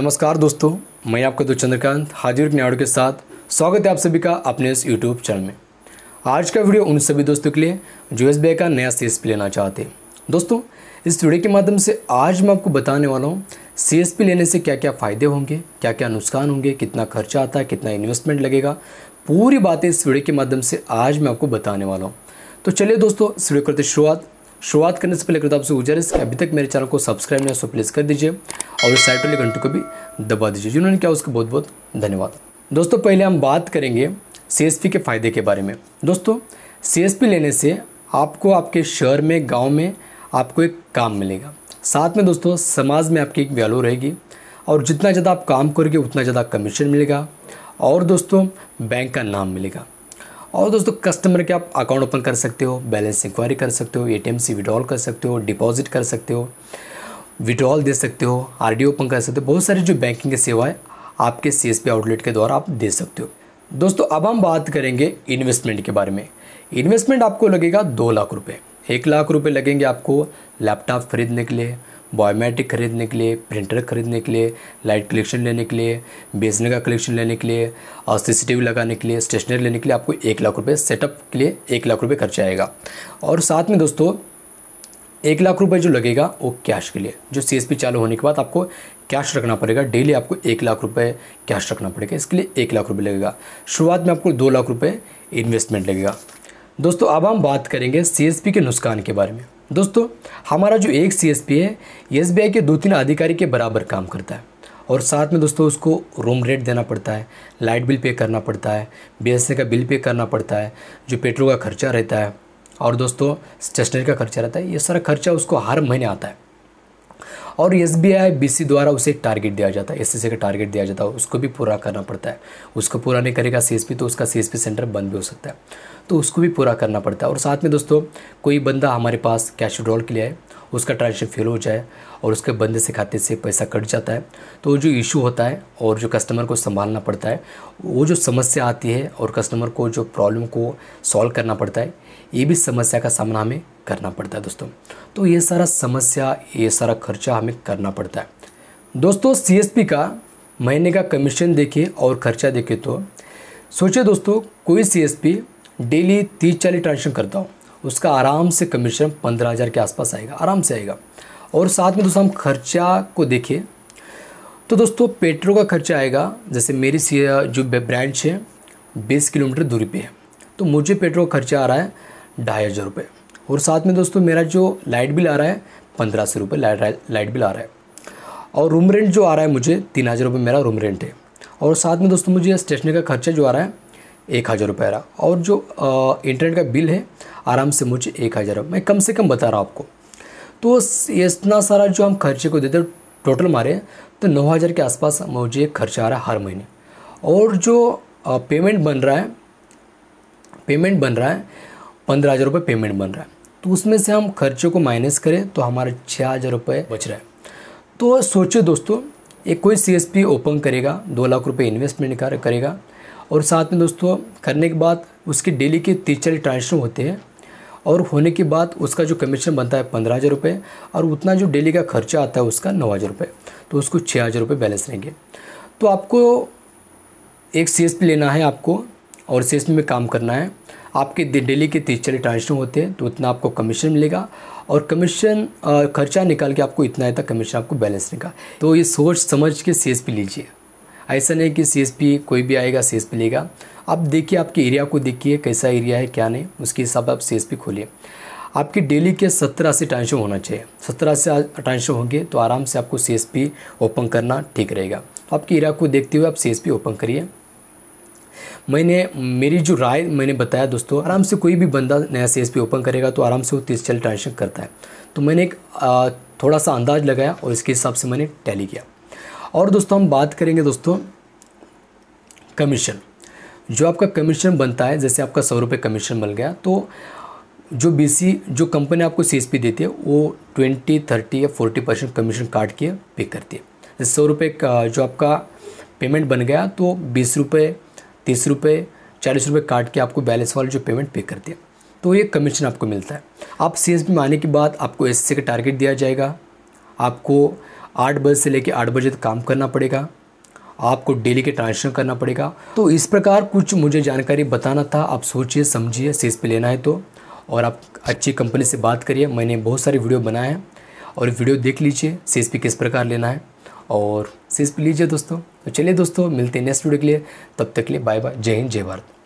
नमस्कार दोस्तों मैं आपका दोस्त चंद्रकांत हाजिर न्याड़ो के साथ स्वागत है आप सभी का अपने इस यूट्यूब चैनल में आज का वीडियो उन सभी दोस्तों के लिए जो एस का नया सी लेना चाहते हैं दोस्तों इस वीडियो के माध्यम से आज मैं आपको बताने वाला हूँ सी लेने से क्या क्या फ़ायदे होंगे क्या क्या नुकसान होंगे कितना खर्चा आता है कितना इन्वेस्टमेंट लगेगा पूरी बातें इस वीडियो के माध्यम से आज मैं आपको बताने वाला हूँ तो चलिए दोस्तों इस वीडियो करते शुरुआत शुरुआत करने से पहले करता आपसे गुजारिश कि अभी तक मेरे चैनल को सब्सक्राइब नहीं है सो तो प्लीज़ कर दीजिए और उस साइड वाले घंटों को भी दबा दीजिए जिन्होंने क्या उसको बहुत बहुत धन्यवाद दोस्तों पहले हम बात करेंगे सी के फ़ायदे के बारे में दोस्तों सी लेने से आपको आपके शहर में गाँव में आपको एक काम मिलेगा साथ में दोस्तों समाज में आपकी एक वैल्यू रहेगी और जितना ज़्यादा आप काम करोगे उतना ज़्यादा कमीशन मिलेगा और दोस्तों बैंक का नाम मिलेगा और दोस्तों कस्टमर के आप अकाउंट ओपन कर सकते हो बैलेंस इंक्वायरी कर सकते हो एटीएम से विड्रॉल कर सकते हो डिपॉजिट कर सकते हो विड्रॉल दे सकते हो आर डी ओपन कर सकते हो बहुत सारी जो बैंकिंग की सेवाएँ आपके सी एस पी आउटलेट के द्वारा आप दे सकते हो दोस्तों अब हम बात करेंगे इन्वेस्टमेंट के बारे में इन्वेस्टमेंट आपको लगेगा दो लाख रुपये एक लाख रुपये लगेंगे आपको लैपटॉप खरीदने के लिए बायोमेट्रिक खरीदने के लिए प्रिंटर खरीदने के लिए लाइट कलेक्शन लेने के लिए बेचने का कलेक्शन लेने के लिए और सी सी टी वी लगाने के लिए स्टेशनरी लेने के लिए आपको एक लाख रुपये सेटअप के लिए एक लाख रुपये खर्चा आएगा और साथ में दोस्तों एक लाख रुपए जो लगेगा वो कैश के लिए जो सी चालू होने के बाद आपको कैश रखना पड़ेगा डेली आपको एक लाख रुपए कैश रखना पड़ेगा इसके लिए एक लाख रुपए लगेगा शुरुआत में आपको दो लाख रुपए इन्वेस्टमेंट लगेगा दोस्तों अब हम बात करेंगे सी के नुकसान के बारे में दोस्तों हमारा जो एक सी है एस के दो तीन अधिकारी के बराबर काम करता है और साथ में दोस्तों उसको रूम रेट देना पड़ता है लाइट बिल पे करना पड़ता है बी का बिल पे करना पड़ता है जो पेट्रोल का खर्चा रहता है और दोस्तों स्टेशनरी का खर्चा रहता है ये सारा खर्चा उसको हर महीने आता है और S B I B C द्वारा उसे टारगेट दिया जाता है एस सी का टारगेट दिया जाता है उसको भी पूरा करना पड़ता है उसको पूरा नहीं करेगा सी एस पी तो उसका सी एस पी सेंटर बंद भी हो सकता है तो उसको भी पूरा करना पड़ता है और साथ में दोस्तों कोई बंदा हमारे पास कैश विड्रॉल के लिए आए उसका ट्रांजेक्शन फेल हो जाए और उसके बंदे से खाते से पैसा कट जाता है तो जो इशू होता है और जो कस्टमर को संभालना पड़ता है वो जो समस्या आती है और कस्टमर को जो प्रॉब्लम को सॉल्व करना पड़ता है ये भी समस्या का सामना हमें करना पड़ता है दोस्तों तो ये सारा समस्या ये सारा खर्चा हमें करना पड़ता है दोस्तों सी का महीने का कमीशन देखे और खर्चा देखे तो सोचिए दोस्तों कोई सी डेली तीस चालीस ट्रांजेक्शन करता हूँ उसका आराम से कमीशन पंद्रह हज़ार के आसपास आएगा आराम से आएगा और साथ में दोस्तों हम खर्चा को देखिए तो दोस्तों पेट्रोल का खर्चा आएगा जैसे मेरी सी जो ब्रांच है बीस किलोमीटर दूरी पे है तो मुझे पेट्रोल खर्चा आ रहा है ढाई हज़ार रुपये और साथ में दोस्तों मेरा जो लाइट बिल आ रहा है पंद्रह सौ रुपये लाइट बिल आ रहा है और रूम रेंट जो आ रहा है मुझे तीन हज़ार रुपये मेरा रूम रेंट है और साथ में दोस्तों मुझे स्टेशनरी का खर्चा जो आ रहा है एक हज़ार रुपये आ रहा और जो इंटरनेट का बिल है आराम से मुझे एक हज़ार मैं कम से कम बता रहा हूँ आपको तो इतना सारा जो हम खर्चे को देते टोटल मारे तो नौ हज़ार के आसपास मुझे खर्चा आ रहा है हर महीने और जो पेमेंट बन रहा है पेमेंट बन रहा है पंद्रह हज़ार रुपये पेमेंट बन रहा है तो उसमें से हम खर्चे को माइनस करें तो हमारा छः हज़ार रुपये बच रहा है तो सोचो दोस्तों एक कोई सी ओपन करेगा दो लाख रुपये इन्वेस्टमेंट करेगा और साथ में दोस्तों करने के बाद उसकी डेली के तीस चालीस ट्रांजेक्शन होते हैं और होने के बाद उसका जो कमीशन बनता है पंद्रह हज़ार रुपये और उतना जो डेली का खर्चा आता है उसका नौ हज़ार रुपये तो उसको छः हज़ार रुपये बैलेंस रहेंगे तो आपको एक सी एस पी लेना है आपको और सी एस पी में काम करना है आपके डेली के तीस चालीस ट्रांजेक्शन होते हैं तो उतना आपको कमीशन मिलेगा और कमीशन खर्चा निकाल के आपको इतना इतना कमीशन आपको बैलेंस रहेगा तो ये सोच समझ के सी एस पी लीजिए ऐसा नहीं कि सी कोई भी आएगा सी लेगा आप देखिए आपके एरिया को देखिए कैसा एरिया है क्या नहीं उसके हिसाब आप सी खोलिए आपकी डेली के सत्रह से ट्रांसफर होना चाहिए सत्रह से ट्रांसफर होंगे तो आराम से आपको सी ओपन करना ठीक रहेगा तो आपके एरिया को देखते हुए आप सी ओपन करिए मैंने मेरी जो राय मैंने बताया दोस्तों आराम से कोई भी बंदा नया सी ओपन करेगा तो आराम से वो तीस चल ट्रांसफर करता है तो मैंने एक आ, थोड़ा सा अंदाज लगाया और इसके हिसाब से मैंने टैली किया और दोस्तों हम बात करेंगे दोस्तों कमीशन जो आपका कमीशन बनता है जैसे आपका सौ रुपये कमीशन बन गया तो जो बीसी जो कंपनी आपको सी देती है वो ट्वेंटी थर्टी या फोर्टी परसेंट कमीशन काट के पे करती है जैसे सौ रुपये का जो आपका पेमेंट बन गया तो बीस रुपये तीस रुपये चालीस रुपये काट के आपको बैलेंस वाला जो पेमेंट पे करती है तो ये कमीशन आपको मिलता है आप सी में आने के बाद आपको एस का टारगेट दिया जाएगा आपको आठ बजे से लेकर आठ बजे तक काम करना पड़ेगा आपको डेली के ट्रांजेक्शन करना पड़ेगा तो इस प्रकार कुछ मुझे जानकारी बताना था आप सोचिए समझिए सेस पे लेना है तो और आप अच्छी कंपनी से बात करिए मैंने बहुत सारे वीडियो बनाए हैं और वीडियो देख लीजिए सेस पे किस प्रकार लेना है और सेस पे लीजिए दोस्तों तो चलिए दोस्तों मिलते हैं नेक्स्ट वीडियो के लिए तब तक के लिए बाय बाय जय हिंद जय भारत